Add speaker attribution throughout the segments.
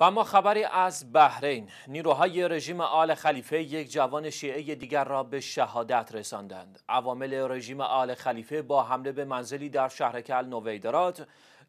Speaker 1: و ما خبری از بحرین نیروهای رژیم آل خلیفه یک جوان شیعه دیگر را به شهادت رساندند عوامل رژیم آل خلیفه با حمله به منزلی در شهرکل نویدرات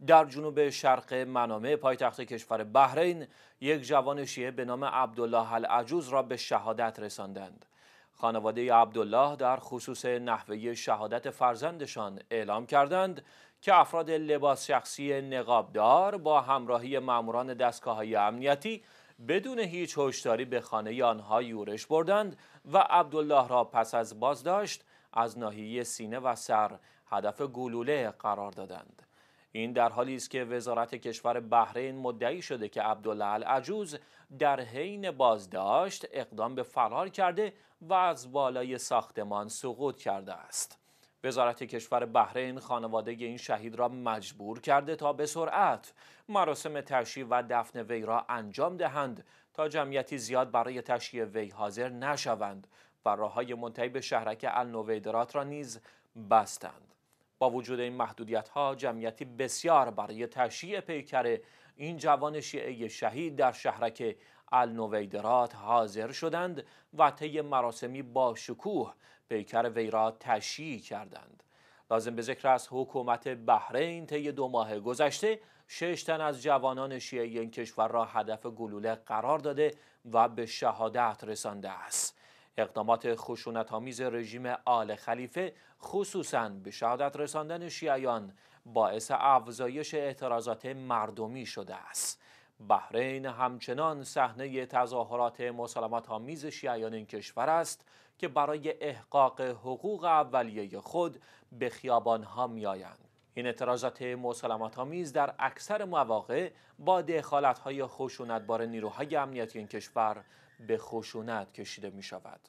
Speaker 1: در جنوب شرق منامه پایتخت کشور بحرین یک جوان شیعه به نام عبدالله العجوز را به شهادت رساندند خانواده عبدالله در خصوص نحوه شهادت فرزندشان اعلام کردند که افراد لباس شخصی نقابدار با همراهی ماموران دستگاه های امنیتی بدون هیچ هشداری به خانه آنها یورش بردند و عبدالله را پس از بازداشت از ناحیه سینه و سر هدف گلوله قرار دادند این در حالی است که وزارت کشور بحرین مدعی شده که عبدالله العجوز در حین بازداشت اقدام به فرار کرده و از بالای ساختمان سقوط کرده است وزارت کشور بحرین خانواده این شهید را مجبور کرده تا به سرعت مراسم تشییع و دفن وی را انجام دهند تا جمعیتی زیاد برای تشییع وی حاضر نشوند و راههای منتهی به شهرک النویدرات را نیز بستند با وجود این محدودیت ها جمعیتی بسیار برای تشییع پیکر این جوان شیعه شهید در شهرک النویدرات حاضر شدند و طی مراسمی با شکوه پیکر وی را تشییع کردند لازم به ذکر است حکومت بحرین طی دو ماه گذشته شش تن از جوانان شیعه این کشور را هدف گلوله قرار داده و به شهادت رسانده است اقدامات آمیز رژیم آل خلیفه خصوصا به شهادت رساندن شیعیان باعث افزایش اعتراضات مردمی شده است بحرین همچنان صحنه تظاهرات مسالمت آمیز شیعیان این کشور است که برای احقاق حقوق اولیه خود به خیابانها آیند. این اعتراضات مسالمت میز در اکثر مواقع با دخالت های خشونتبار نیروهای امنیتی این کشور به خشونت کشیده می شود.